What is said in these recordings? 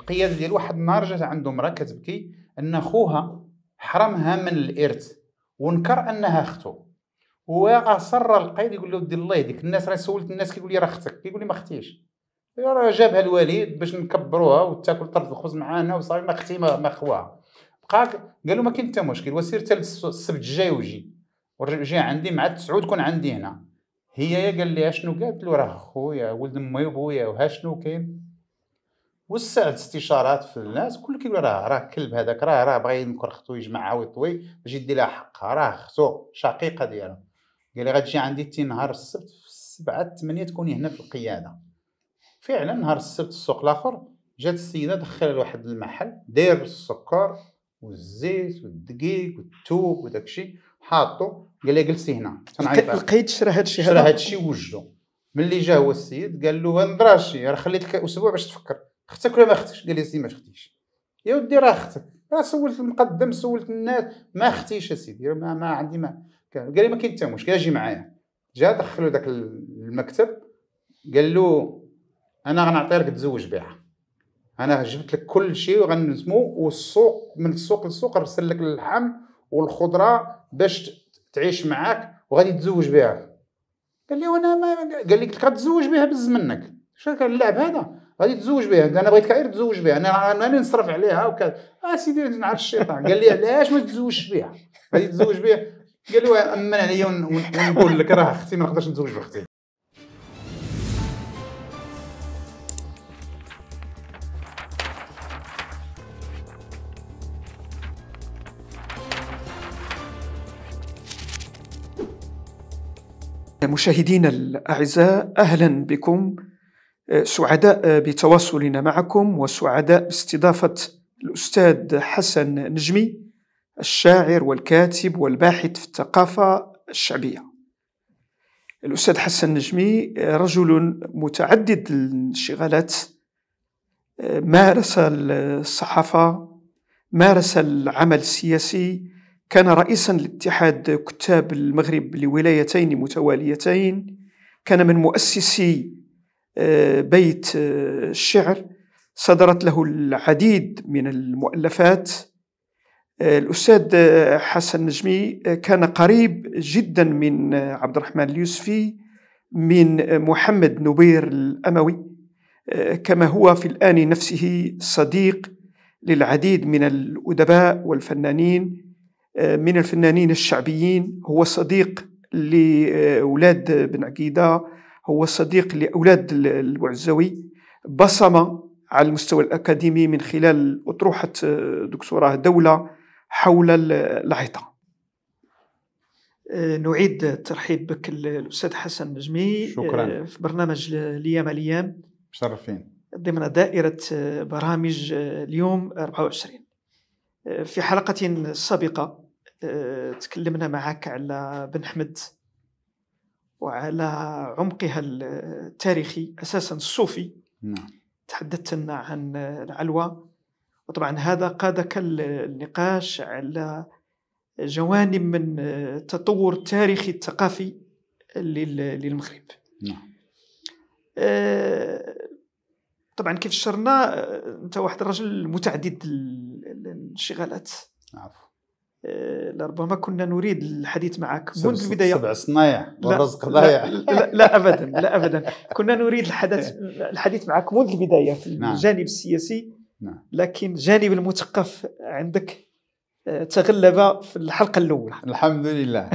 القياده ديال واحد النهار جات عندهم مرا كتبكي ان خوها حرمها من الارث ونكر انها اخته واصر القايد يقول له ودي الله يهديك الناس راه سولت الناس كيقول لي راه اختك كيقول لي ما اختيش راه جابها الوالد باش نكبروها وتاكل طرف الخبز معانا وصافي ما اختي ما خواها بقى قال له ما كاين حتى مشكل وسير حتى السبت الجاي وجي وجي عندي مع تسعود كون عندي هنا هي قال لي شنو قالت له راه خويا ولد امي وبويا وها شنو كاين وسعت استشارات في الناس كل كيقول راه راه كلب هذاك راه راه بغا ينكر خطو يجمعها ويطوي باش يدي لها حقها راه خطو شقيقه ديالو قال لي غتجي عندي تي نهار السبت في السبعة الثمانيه تكوني هنا في القياده فعلا نهار السبت السوق الاخر جات السيده دخلها لواحد المحل داير السكر والزيت والدقيق والثوب وداكشي حاطو قال لي جلسي هنا لقيت شرا هادشي شرا هادشي وجدو ملي جا هو السيد قال له هندراشي راه خليت لك اسبوع باش تفكر اختك ولا ما اختكش قال لي سيدي ما اختيش يا ودي راه اختك راه سولت المقدم سولت الناس ما اختيش اسيدي ما, ما عندي ما قال لي ما كاين حتى مشكل اجي معايا جا دخلو داك المكتب قال له انا غنعطي لك تزوج بها انا جبت لك كل شيء وغنسمو والسوق من السوق للسوق نرسل لك اللحم والخضره باش تعيش معاك وغادي تزوج بها قال لي وانا ما قال لك تلقى تزوج بها بز منك شنو كان اللعب هذا غادي تزوج بها انا بغيتك غير تزوج بها انا انا نصرف عليها وكذا اه سيدي نعرف الشيطان قال لي علاش ما تزوجش بها غادي تزوج بها قال لي امن عليا ونقول لك راه اختي ما نقدرش نتزوج باختي مشاهدينا الاعزاء اهلا بكم سعداء بتواصلنا معكم وسعداء باستضافة الأستاذ حسن نجمي الشاعر والكاتب والباحث في الثقافة الشعبية الأستاذ حسن نجمي رجل متعدد الانشغالات مارس الصحافة مارس العمل السياسي كان رئيسا لاتحاد كتاب المغرب لولايتين متواليتين كان من مؤسسي بيت آه، الشعر صدرت له العديد من المؤلفات آه، الأستاذ آه، حسن نجمي كان قريب جدا من عبد الرحمن اليوسفي من محمد نبير الأموي كما هو في الآن نفسه صديق للعديد من الأدباء والفنانين من الفنانين الشعبيين هو صديق لأولاد بن عقيدة هو صديق لأولاد المعزوي بصمة على المستوى الأكاديمي من خلال أطروحة آه، دكتوراه دولة حول العطاء آه، نعيد الترحيب بك الأستاذ حسن نجمي شكرا آه، في برنامج ليام ليام مشرفين ضمن دائرة برامج اليوم 24 في حلقة سابقة تكلمنا معك على بن حمد وعلى عمقها التاريخي أساسا الصوفي نعم. تحدثت لنا عن العلوى وطبعا هذا قادك النقاش على جوانب من التطور التاريخي الثقافي للمغرب نعم. آه، طبعا كيف شرنا آه، انت واحد الرجل متعدد الانشغالات عفو آه، لربما كنا نريد الحديث معك منذ البدايه سبع صنايع والرزق ضايع لا, لا, لا ابدا لا ابدا كنا نريد الحدث نعم. الحديث معك منذ البدايه في نعم. الجانب السياسي نعم. لكن جانب المثقف عندك آه، تغلب في الحلقه الاولى الحمد لله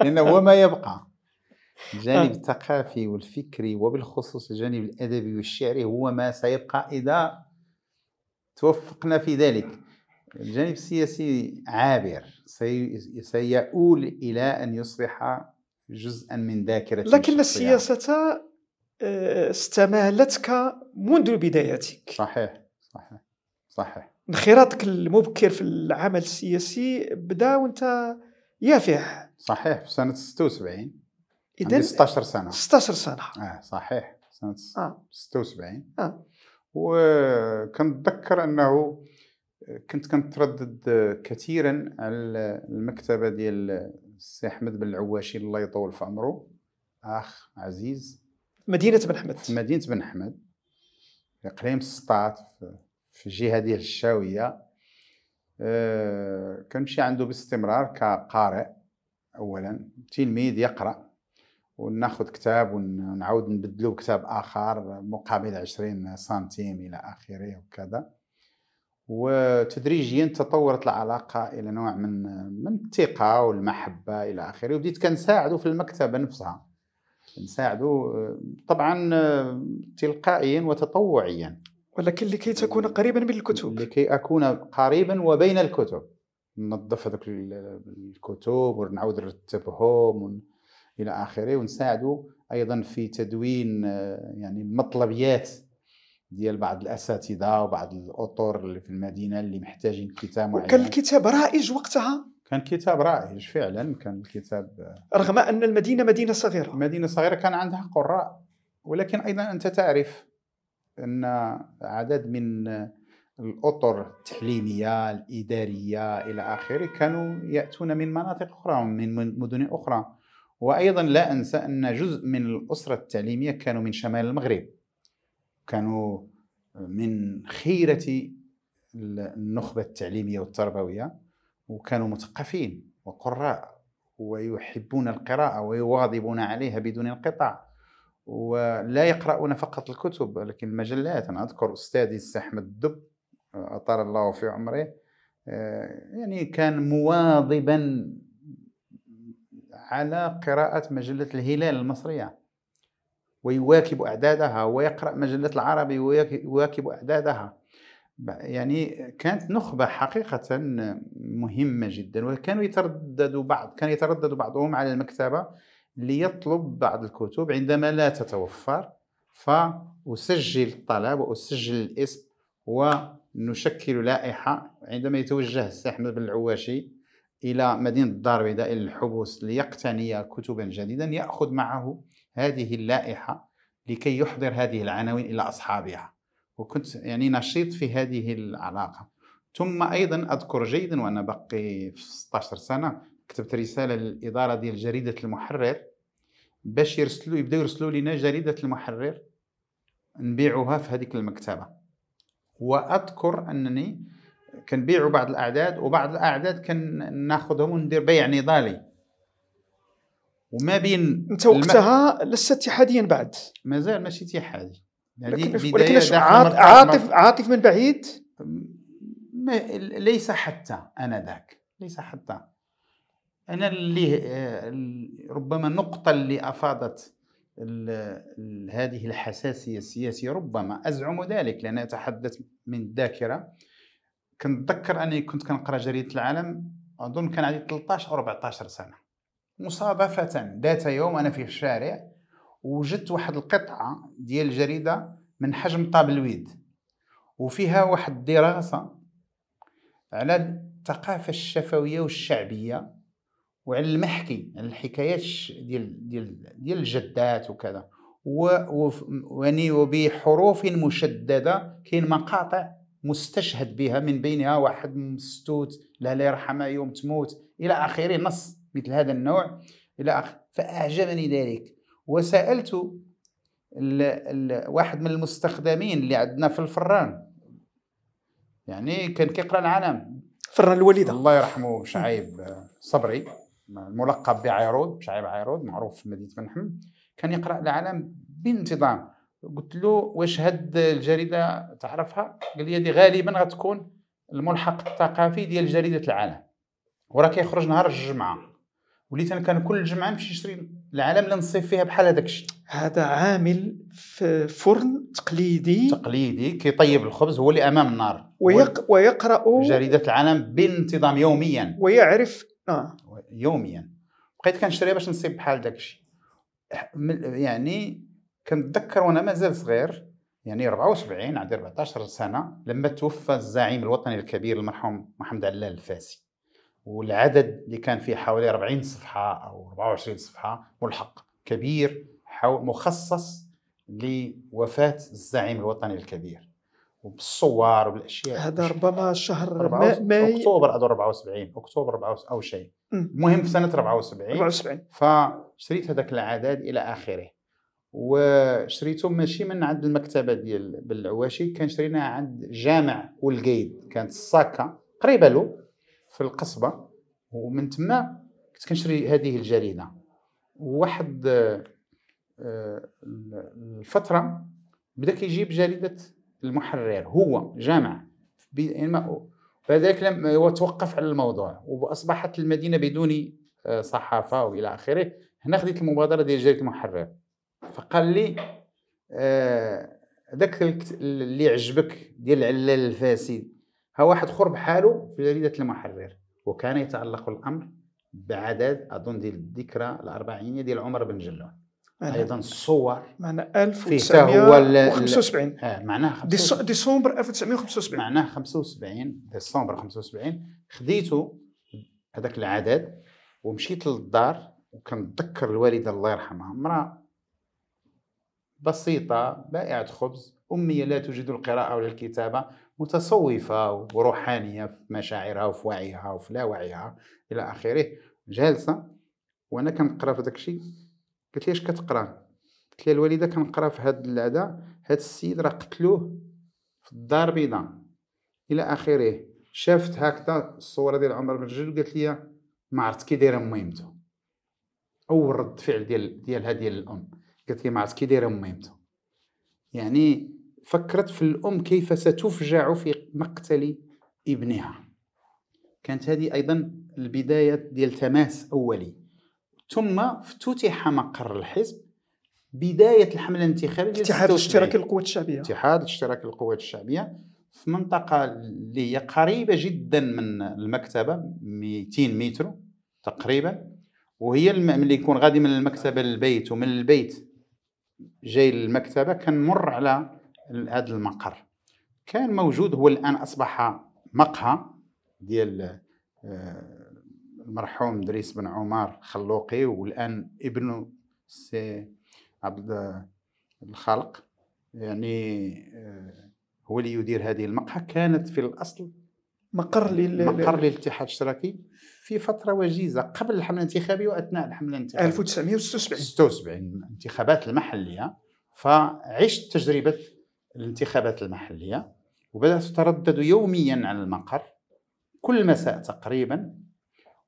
لانه هو ما يبقى الجانب آه. الثقافي والفكري وبالخصوص الجانب الادبي والشعري هو ما سيبقى اذا توفقنا في ذلك الجانب السياسي عابر سي... سيؤول إلى أن يصبح جزءا من ذاكرة لكن السياسة آه، استمالتك منذ بدايتك صحيح صحيح صحيح انخراطك المبكر في العمل السياسي بدا وانت يافع صحيح في سنة 76 إذا 16 سنة 16 سنة اه صحيح سنة آه. 76 اه وكنتذكر انه كنت كنتردد كثيرا على المكتبه ديال السي احمد بن العواشي الله يطول في عمره اخ عزيز مدينه بن حمد مدينه بن حمد اقليم السطات في الجهه ديال الشاويه آه، كنمشي عنده باستمرار كقارئ اولا تلميذ يقرا وناخذ كتاب ونعاود نبدلو بكتاب اخر مقابل 20 سنتيم الى اخره وكذا وتدريجيا تطورت العلاقه الى نوع من من الثقه والمحبه الى اخره وبديت كنساعده في المكتبه نفسها نساعده طبعا تلقائيا وتطوعيا ولكن لكي تكون قريبا من الكتب لكي اكون قريبا وبين الكتب ننظف هذوك الكتب ونعاود نرتبهم الى اخره ونساعده ايضا في تدوين يعني المطلبيات ديال بعض الاساتذه وبعض الاطر اللي في المدينه اللي محتاجين كتاب معين كان الكتاب رائج وقتها كان كتاب رائج فعلا كان الكتاب آه، رغم ان المدينه مدينه صغيره مدينه صغيره كان عندها قراء ولكن ايضا انت تعرف ان عدد من الاطر التعليميه الاداريه الى اخره كانوا ياتون من مناطق اخرى من مدن اخرى وايضا لا انسى ان جزء من الاسره التعليميه كانوا من شمال المغرب كانوا من خيرة النخبة التعليمية والتربوية وكانوا مثقفين وقراء ويحبون القراءة ويواظبون عليها بدون انقطاع ولا يقرؤون فقط الكتب لكن المجلات أنا أذكر أستاذي أحمد الدب أطال الله في عمره آه، يعني كان مواظبا على قراءة مجلة الهلال المصرية ويواكب أعدادها ويقرأ مجلة العربي ويواكب أعدادها يعني كانت نخبة حقيقة مهمة جدا وكانوا يترددوا بعض كان يتردد بعضهم على المكتبة ليطلب بعض الكتب عندما لا تتوفر فأسجل الطلب وأسجل الاسم ونشكل لائحة عندما يتوجه السي أحمد بن العواشي إلى مدينة الدار البيضاء إلى الحبوس ليقتني كتبا جديدا يأخذ معه هذه اللائحة لكي يحضر هذه العناوين إلى أصحابها وكنت يعني نشيط في هذه العلاقة ثم أيضا أذكر جيدا وأنا بقي في 16 سنة كتبت رسالة للإدارة ديال جريدة المحرر باش يرسلوا يبداو يرسلوا لنا جريدة المحرر نبيعها في هذيك المكتبة وأذكر أنني كنبيعوا بعض الاعداد وبعض الاعداد كناخذهم وندير بيع نضالي وما بين انت وقتها الم... لست اتحاديا بعد مازال ماشي اتحادي هذه بدايه عاطف, عاطف من بعيد ما ليس حتى انا ذاك ليس حتى انا اللي آه، ربما النقطه اللي افاضت هذه الحساسيه السياسيه ربما ازعم ذلك لان اتحدث من الذاكره كنتذكر اني كنت كنقرا جريده العالم اظن كان عندي 13 او 14 سنه مصادفه ذات يوم انا في الشارع وجدت واحد القطعه ديال الجريده من حجم طابلويد وفيها واحد الدراسه على الثقافه الشفويه والشعبيه وعلى المحكي على الحكايات ديال ديال ديال الجدات وكذا و يعني وبحروف مشدده كاين مقاطع مستشهد بها من بينها واحد مستوت لا لا يرحمه يوم تموت إلى آخره نص مثل هذا النوع إلى اخره فأعجبني ذلك وسألت الـ الـ واحد من المستخدمين اللي عندنا في الفران يعني كان كيقرا العالم فران الوالده الله يرحمه شعيب صبري الملقب بعيرود شعيب عيرود معروف في مدينه حمد كان يقرا العالم بانتظام قلت له واش هاد الجريده تعرفها قال لي هذه غالبا غتكون الملحق الثقافي ديال جريده العالم وراه كيخرج نهار الجمعه وليت انا كان كل جمعه نمشي نشري العالم اللي نصيف فيها بحال هذاك الشيء هذا عامل في فرن تقليدي تقليدي كيطيب الخبز هو اللي امام النار ويق... ويقرا جريده العالم بانتظام يوميا ويعرف آه. يوميا بقيت كنشريها باش نصيب بحال داك الشيء يعني كنتذكر وانا مازال صغير يعني 74 عندي 14 سنه لما توفى الزعيم الوطني الكبير المرحوم محمد علال الفاسي والعدد اللي كان فيه حوالي 40 صفحه او 24 صفحه ملحق كبير مخصص لوفاه الزعيم الوطني الكبير وبالصور وبالاشياء هذا ربما شهر ماي اكتوبر 74 اكتوبر 74 او شيء المهم في سنه 74 74 فشريت هذاك العدد الى اخره وشريته ماشي من عند المكتبه ديال بالعواشي كان شريناها عند جامع والقيد كانت الساكه قريبه له في القصبه ومن تما كنت كنشري هذه الجريده واحد آه، الفتره بدا كيجيب جريده المحرر هو جامع يعني فذلك لم وتوقف على الموضوع واصبحت المدينه بدون آه، صحافه والى اخره هنا خديت المبادره ديال جريده المحرر فقال لي داك آه، اللي عجبك ديال العلال الفاسد ها واحد اخر بحالو في جريده المحرر وكان يتعلق الامر بعدد اظن ديال الذكرى الاربعينيه ديال عمر بن جلون ايضا الصور معناه 1975 اه معناه ديسمبر 1975 معناه 75 ديسمبر 75 خديته هذاك العدد ومشيت للدار وكنتذكر الوالده الله يرحمها امراه بسيطة بائعة خبز أمية لا تجيد القراءة ولا الكتابة متصوفة وروحانية في مشاعرها وفي وعيها وفي لا وعيها إلى آخره جالسة وأنا كنقرا في داك الشيء قلت لي اش كتقرا قلت لي الوالدة كنقرا في هاد العدا هاد السيد راه قتلوه في الدار البيضاء إلى آخره شافت هكذا الصورة ديال عمر بن الجلد وقالت لي ما عرفت كي دايرة ميمتو أول رد فعل ديال ديالها ديال الأم قالت لي ما عرفت كي دايره امي يعني فكرت في الام كيف ستفجع في مقتل ابنها كانت هذه ايضا البدايه ديال تماس اولي ثم افتتح مقر الحزب بدايه الحمله الانتخابيه اتحاد الاشتراكي للقوات الشعبيه اتحاد الاشتراكي للقوات الشعبيه في منطقه اللي هي قريبه جدا من المكتبه 200 متر تقريبا وهي ملي يكون غادي من المكتبه للبيت ومن البيت جاي للمكتبه كنمر على هذا المقر كان موجود هو الان اصبح مقهى ديال آه، المرحوم دريس بن عمر خلوقي والان ابنه سي عبد الخالق يعني آه، هو اللي يدير هذه المقهى كانت في الاصل مقر لل مقر للاتحاد الاشتراكي في فترة وجيزة قبل الحملة الانتخابية وأثناء الحملة الانتخابية 1976 76 الانتخابات المحلية فعشت تجربة الانتخابات المحلية وبدأت أتردد يوميا على المقر كل مساء تقريبا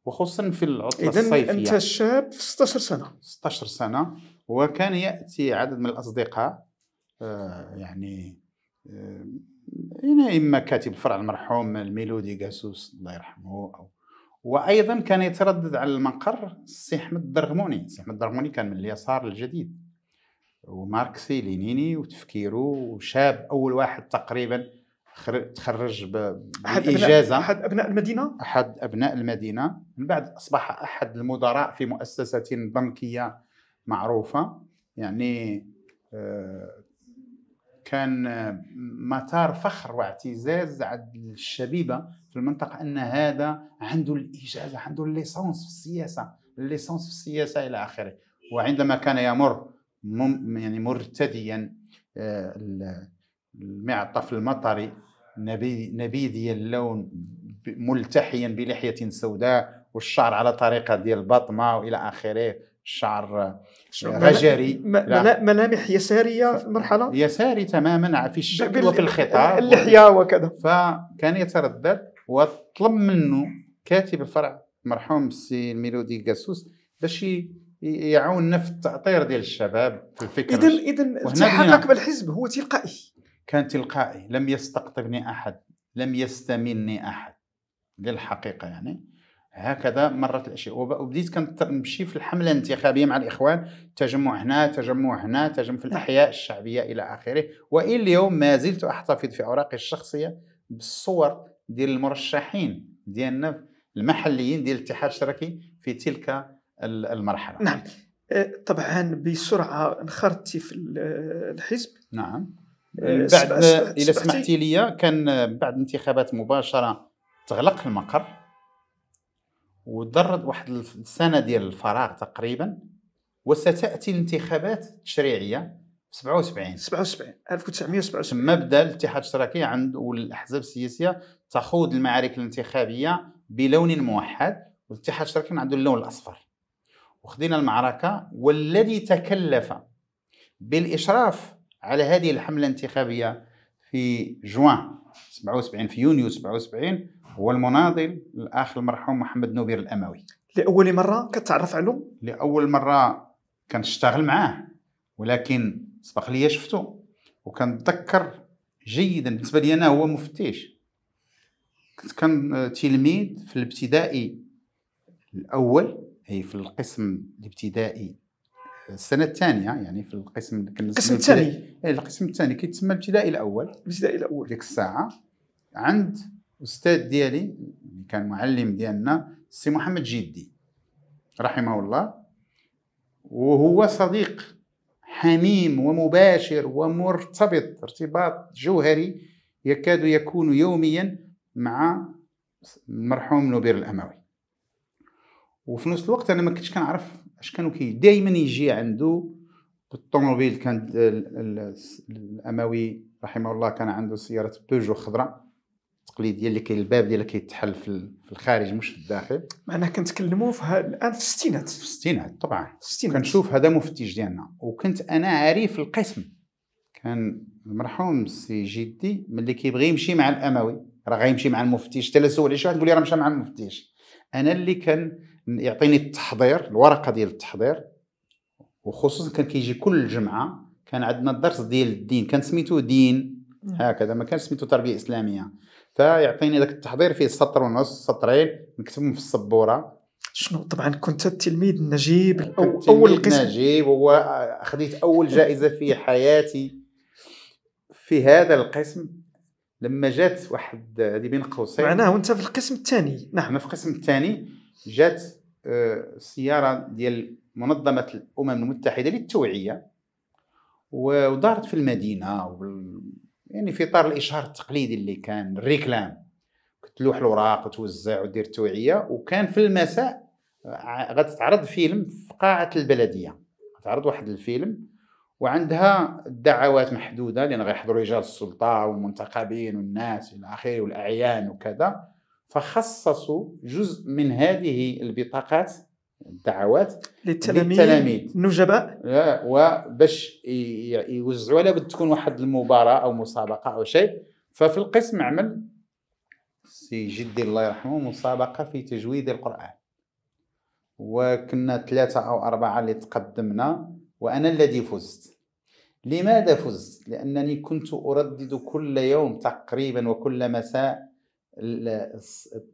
وخصوصا في العطلة إذن الصيفية أنت شاب 16 سنة 16 سنة وكان يأتي عدد من الأصدقاء آه يعني آه هنا اما كاتب فرع المرحوم الميلودي جاسوس الله يرحمه او وايضا كان يتردد على المقر السي احمد الدرغموني السي احمد الدرغموني كان من اليسار الجديد وماركسي لينيني وتفكيره وشاب اول واحد تقريبا تخرج بإجازة احد ابناء المدينه احد ابناء المدينه من بعد اصبح احد المدراء في مؤسسه بنكيه معروفه يعني آه، كان مثار فخر واعتزاز عند الشبيبه في المنطقه ان هذا عنده الاجازه عنده الليسونس في السياسه الليسونس في السياسه الى اخره وعندما كان يمر يعني مرتديا آه، المعطف المطري نبيذي اللون ملتحيا بلحيه سوداء والشعر على طريقه ديال البطمه والى اخره شعر آه، غجري ملامح يساريه في المرحله يساري تماما في الشكل وفي الخطاب اللحيه وكذا فكان يتردد وطلب منه كاتب الفرع مرحوم السي ميلودي جاسوس باش يعاوننا في التاطير ديال الشباب في الفكر اذا اذا تحقق بالحزب هو تلقائي كان تلقائي لم يستقطبني احد لم يستملني احد للحقيقه يعني هكذا مرت الاشياء وبديت كنمشي في الحمله الانتخابيه مع الاخوان تجمع هنا تجمع هنا تجمع في الاحياء الشعبيه الى اخره والى اليوم ما زلت احتفظ في اوراقي الشخصيه بالصور ديال المرشحين ديالنا المحليين ديال الاتحاد الاشتراكي في تلك المرحله نعم أه، طبعا بسرعه انخرطتي في الحزب نعم أه، بعد الى اذا سمحتي لي كان بعد انتخابات مباشره تغلق المقر وتضرد واحد السنه ديال الفراغ تقريبا وستاتي الانتخابات التشريعيه 77 77 1977 تما بدا الاتحاد الاشتراكي عند والاحزاب السياسيه تخوض المعارك الانتخابيه بلون موحد والاتحاد الاشتراكي عنده اللون الاصفر وخدينا المعركه والذي تكلف بالاشراف على هذه الحمله الانتخابيه في جوان 77 في يونيو 77 هو المناضل الاخ المرحوم محمد نوبير الاموي لاول مره كتعرف عليه لاول مره كنشتغل معاه ولكن سبق لي شفتو وكنتذكر جيدا بالنسبه لي انا هو مفتش كنت كان تلميذ في الابتدائي الاول اي في القسم الابتدائي السنه الثانيه يعني في القسم القسم الثاني إيه، القسم الثاني كيتسمى الابتدائي الاول الابتدائي الاول ديك الساعه عند الاستاذ ديالي اللي كان معلم ديالنا السي محمد جدي رحمه الله وهو صديق حميم ومباشر ومرتبط ارتباط جوهري يكاد يكون يوميا مع المرحوم نوبير الاموي وفي نفس الوقت انا ما كنتش كنعرف اش كانوا كي دائما يجي عنده بالطوموبيل كان الاموي رحمه الله كان عنده سياره بيجو خضراء التقليديه اللي كاين الباب ديالها كيتحل في الخارج مش في الداخل معناها كنتكلموا في الان في الستينات في الستينات طبعا الستينات كنشوف هذا مفتش ديالنا وكنت انا عارف القسم كان المرحوم سي جدي ملي كيبغي يمشي مع الاموي راه غيمشي مع المفتش حتى سول شي واحد يقول لي راه مشى مع المفتش انا اللي كان يعطيني التحضير الورقه ديال التحضير وخصوصا كان كيجي كل جمعه كان عندنا الدرس ديال الدين كان سميتو دين هكذا ما كانش سميتو تربيه اسلاميه فيعطيني ذاك التحضير فيه سطر ونص سطرين نكتبهم في السبوره شنو طبعا كنت التلميذ النجيب الاول اول قسم نجيب خديت اول جائزه في حياتي في هذا القسم لما جات واحد هذه بين قوسين معناه وانت في القسم الثاني نعم انا في القسم الثاني جات آه، سياره ديال منظمه الامم المتحده للتوعيه ودارت في المدينه يعني في اطار الاشهار التقليدي اللي كان الريكلام كتلوح الوراق وتوزع ودير التوعيه وكان في المساء آه، غتتعرض فيلم في قاعه البلديه غتعرض واحد الفيلم وعندها الدعوات محدوده لان غيحضروا رجال السلطه والمنتخبين والناس الى اخره والاعيان وكذا فخصصوا جزء من هذه البطاقات الدعوات للتلاميذ للتلاميذ النجباء وباش يوزعوها لابد تكون واحد المباراه او مسابقه او شيء ففي القسم عمل سي جدي الله يرحمه مسابقه في تجويد القران وكنا ثلاثه او اربعه اللي تقدمنا وانا الذي فزت لماذا فزت لانني كنت اردد كل يوم تقريبا وكل مساء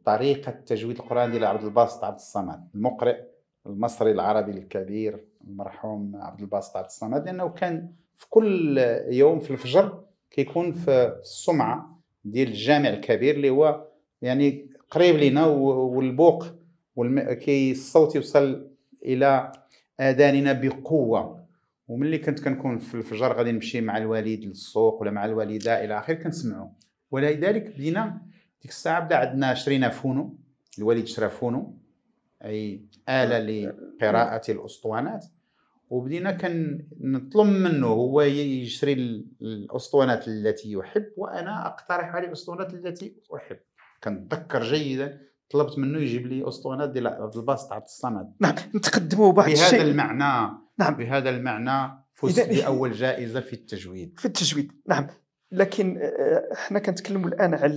طريقه تجويد القران ديال عبد الباسط عبد الصمد المقرئ المصري العربي الكبير المرحوم عبد الباسط عبد الصمد لانه كان في كل يوم في الفجر كيكون في السمعه ديال الجامع الكبير اللي هو يعني قريب لينا والبوق والم... كي الصوت يوصل الى اذاننا بقوه وملي كنت كنكون في الفجر غادي نمشي مع الوالد للسوق ولا مع الوالده الى اخره كنسمعوا ولذلك بدينا ديك الساعه بدا عندنا شرينا فونو الوالد شرا فونو اي اله لقراءه الاسطوانات وبدينا كنطلب منه هو يشري الاسطوانات التي يحب وانا اقترح عليه الاسطوانات التي احب كنتذكر جيدا طلبت منه يجيب لي اسطوانات ديال عبد الباسط عبد الصمد نعم نتقدموا بعض الشيء بهذا المعنى نعم بهذا المعنى فزت باول جائزه في التجويد في التجويد نعم لكن احنا آه، كنتكلموا الان على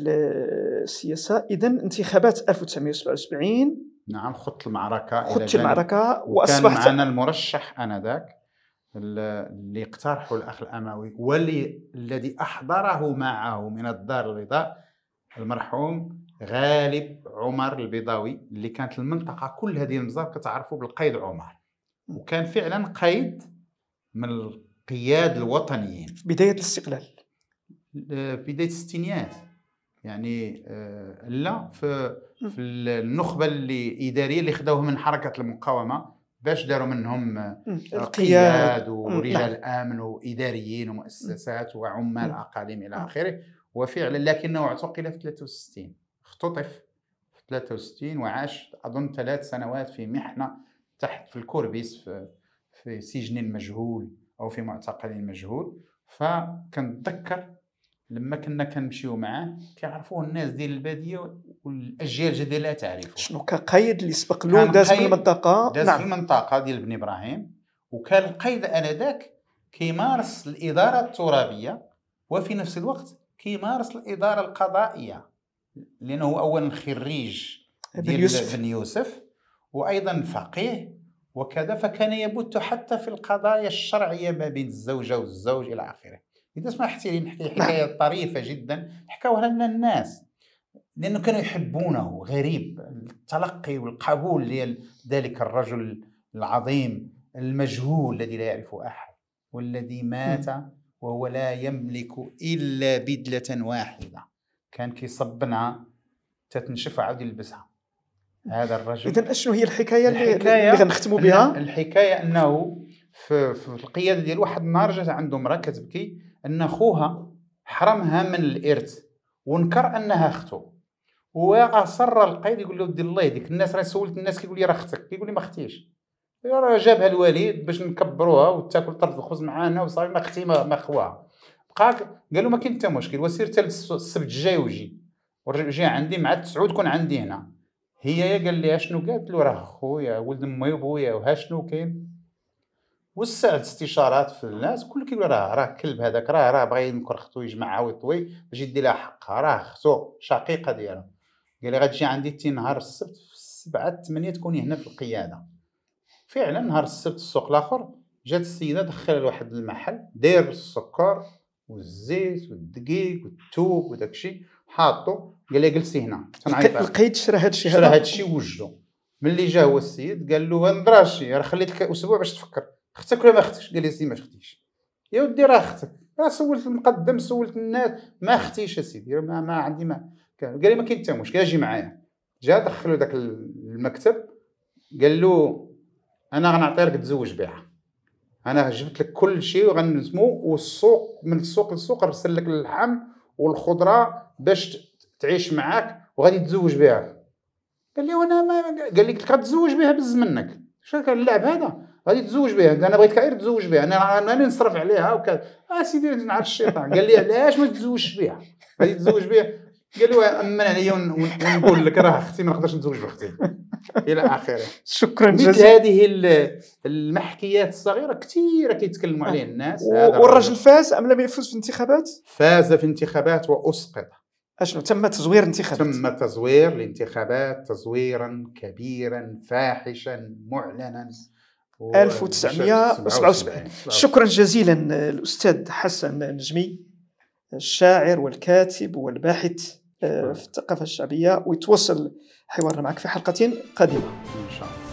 السياسه اذا انتخابات 1977 نعم خضت المعركة خضت المعركة وأصبحت وكان معنا المرشح آنذاك اللي اقترحه الأخ الأموي والذي الذي أحضره معه من الدار البيضاء المرحوم غالب عمر البيضاوي اللي كانت المنطقة كل هذه المزار كتعرفوا بالقيد عمر وكان فعلا قيد من القياد الوطنيين بداية الاستقلال بداية الستينيات يعني آه، لا في في النخبه اللي اداريه اللي خدوه من حركه المقاومه باش داروا منهم آه، قياد ورجال نعم. امن واداريين ومؤسسات وعمال اقاليم الى اخره وفعلا لكنه اعتقل في 63 اختطف في 63 وعاش اظن ثلاث سنوات في محنه تحت في الكوربيس في, في سجن مجهول او في معتقل مجهول فكنتذكر لما كنا كنمشيو معاه كيعرفوه الناس ديال الباديه والاجيال الجديده لا تعرفه شنو كقيد اللي سبق له داز في المنطقه داز نعم. في المنطقه ديال بني ابراهيم وكان القيد انذاك كيمارس الاداره الترابيه وفي نفس الوقت كيمارس الاداره القضائيه لانه هو اولا خريج ديال يوسف. بن يوسف وايضا فقيه وكذا فكان يبت حتى في القضايا الشرعيه ما بين الزوجه والزوج الى اخره اذا سمحتي لي نحكي نعم. حكايه طريفه جدا حكاوها لنا الناس لانه كانوا يحبونه غريب التلقي والقبول لذلك الرجل العظيم المجهول الذي لا يعرفه احد والذي مات وهو لا يملك الا بدله واحده كان كيصبنا تتنشف عاود يلبسها هذا الرجل اذا اشنو هي الحكايه, الحكاية اللي غنختموا بها؟ الحكايه انه في, في القياده ديال واحد النهار جات عنده امراه كتبكي ان خوها حرمها من الارث ونكر انها اخته واصر القيد يقول له ودي الله يهديك الناس راه سولت الناس كيقول لي راه اختك كيقول لي ما اختيش راه جابها الوالد باش نكبروها وتاكل طرف الخبز معانا وصافي ما اختي ما خواها بقى له ما كاين حتى مشكل وسير حتى السبت الجاي وجي وجي عندي مع تسعود كون عندي هنا هي قال لي شنو قالت له راه خويا ولد امي وبويا وها شنو كاين وسعت استشارات في الناس كل كيقول راه راه كلب هذاك راه راه بغا ينكر خطو يجمعها ويطوي باش يدي لها حقها راه خصو شقيقه ديالها قال لي غتجي عندي تي نهار السبت في السبعة الثمانية تكوني هنا في القياده فعلا نهار السبت السوق الاخر جات السيده دخلها لواحد المحل داير السكر والزيت والدقيق والثوب وداكشي حاطو قال لي جلسي هنا لقيت شرا هادشي هذا شرا هادشي وجدو ملي جا هو السيد قال له ما نضراشي راه خليتك اسبوع باش تفكر اختك ولا ما اختكش قال لي سيدي ما اختيش يا ودي راه اختك راه سولت المقدم سولت الناس ما اختيش اسيدي ما, ما عندي ما قال لي ما كاين حتى مشكل اجي معايا جا دخلو داك المكتب قال له انا غنعطي لك تزوج بها انا جبت لك كل شيء وغنسمو والسوق من السوق للسوق نرسل لك اللحم والخضره باش تعيش معاك وغادي تزوج بها قال لي وانا ما قال لك كتزوج بها بز منك شنو كان اللعب هذا غادي تزوج بها انا بغيتك غير تزوج بها انا انا نصرف عليها وكذا اسيدي آه، نعرف الشيطان قال لي علاش ما تزوجش بها غادي تزوج بها قال له امن عليا ونقول لك راه اختي ما نقدرش نتزوج باختي الى اخره شكرا جزيلا مثل هذه المحكيات الصغيره كثيره كيتكلموا آه. عليها الناس والرجل فاز ام لم يفز في الانتخابات؟ فاز في الانتخابات واسقط اشنو تم تزوير الانتخابات؟ تم تزوير الانتخابات تزويرا كبيرا فاحشا معلنا 1977 شكرا جزيلا آه، الأستاذ حسن نجمي آه، الشاعر والكاتب والباحث آه، في الثقافة الشعبية ويتواصل حوارنا معك في حلقة قادمة إن شاء الله